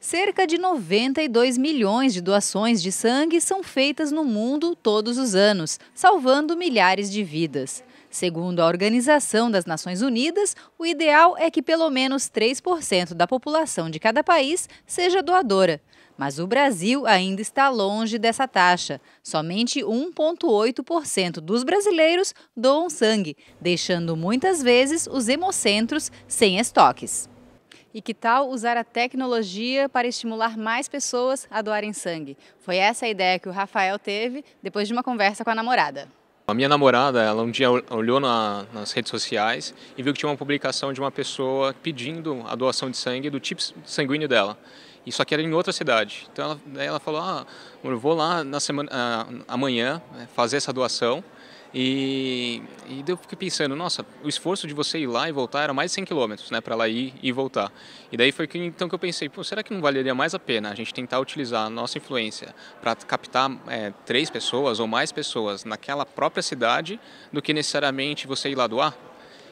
Cerca de 92 milhões de doações de sangue são feitas no mundo todos os anos, salvando milhares de vidas. Segundo a Organização das Nações Unidas, o ideal é que pelo menos 3% da população de cada país seja doadora. Mas o Brasil ainda está longe dessa taxa. Somente 1,8% dos brasileiros doam sangue, deixando muitas vezes os hemocentros sem estoques. E que tal usar a tecnologia para estimular mais pessoas a doarem sangue? Foi essa a ideia que o Rafael teve depois de uma conversa com a namorada. A minha namorada, ela um dia olhou na, nas redes sociais e viu que tinha uma publicação de uma pessoa pedindo a doação de sangue do tipo sanguíneo dela. E só que era em outra cidade. Então ela, daí ela falou: "Ah, eu vou lá na semana ah, amanhã né, fazer essa doação". E, e eu fiquei pensando, nossa, o esforço de você ir lá e voltar era mais de 100 km, né, para lá ir e voltar. E daí foi que, então que eu pensei, será que não valeria mais a pena a gente tentar utilizar a nossa influência para captar é, três pessoas ou mais pessoas naquela própria cidade do que necessariamente você ir lá doar?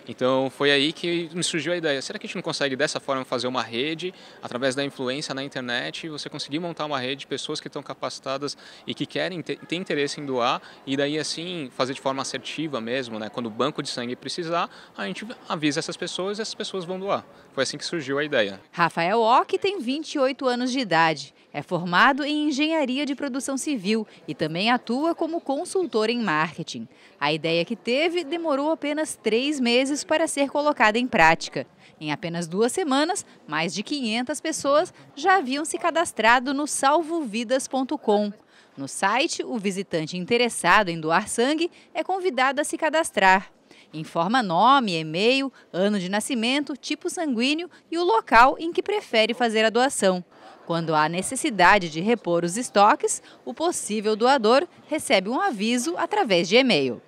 Então foi aí que me surgiu a ideia. Será que a gente não consegue dessa forma fazer uma rede através da influência na internet? Você conseguir montar uma rede de pessoas que estão capacitadas e que querem têm interesse em doar e daí assim fazer de forma assertiva mesmo, né? Quando o banco de sangue precisar, a gente avisa essas pessoas e essas pessoas vão doar. Foi assim que surgiu a ideia. Rafael Ock tem 28 anos de idade, é formado em engenharia de produção civil e também atua como consultor em marketing. A ideia que teve demorou apenas três meses meses para ser colocada em prática. Em apenas duas semanas, mais de 500 pessoas já haviam se cadastrado no salvovidas.com. No site, o visitante interessado em doar sangue é convidado a se cadastrar. Informa nome, e-mail, ano de nascimento, tipo sanguíneo e o local em que prefere fazer a doação. Quando há necessidade de repor os estoques, o possível doador recebe um aviso através de e-mail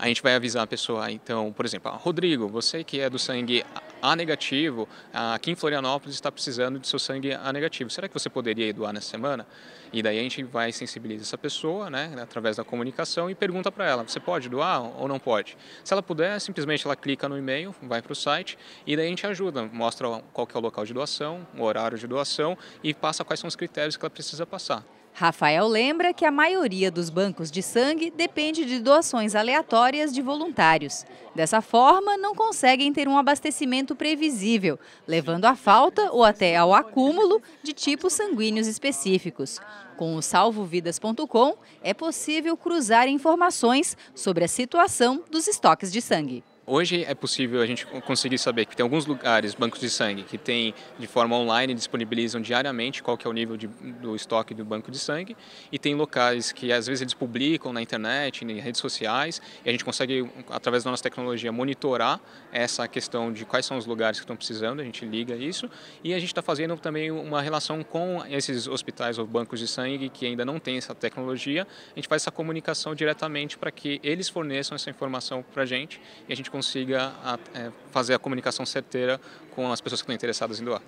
a gente vai avisar a pessoa. Então, por exemplo, ah, Rodrigo, você que é do sangue A negativo, ah, aqui em Florianópolis está precisando de seu sangue A negativo. Será que você poderia doar nessa semana? E daí a gente vai sensibilizar essa pessoa, né, através da comunicação e pergunta para ela, você pode doar ou não pode? Se ela puder, simplesmente ela clica no e-mail, vai para o site e daí a gente ajuda, mostra qual é o local de doação, o horário de doação e passa quais são os critérios que ela precisa passar. Rafael lembra que a maioria dos bancos de sangue depende de doações aleatórias de voluntários. Dessa forma, não conseguem ter um abastecimento previsível, levando à falta ou até ao acúmulo de tipos sanguíneos específicos. Com o salvovidas.com, é possível cruzar informações sobre a situação dos estoques de sangue hoje é possível a gente conseguir saber que tem alguns lugares, bancos de sangue, que tem de forma online, disponibilizam diariamente qual que é o nível de, do estoque do banco de sangue, e tem locais que às vezes eles publicam na internet, em redes sociais, e a gente consegue, através da nossa tecnologia, monitorar essa questão de quais são os lugares que estão precisando, a gente liga isso, e a gente está fazendo também uma relação com esses hospitais ou bancos de sangue que ainda não têm essa tecnologia, a gente faz essa comunicação diretamente para que eles forneçam essa informação para a gente e a gente consiga é, fazer a comunicação certeira com as pessoas que estão interessadas em doar.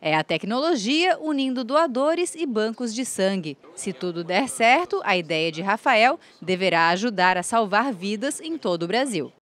É a tecnologia unindo doadores e bancos de sangue. Se tudo der certo, a ideia de Rafael deverá ajudar a salvar vidas em todo o Brasil.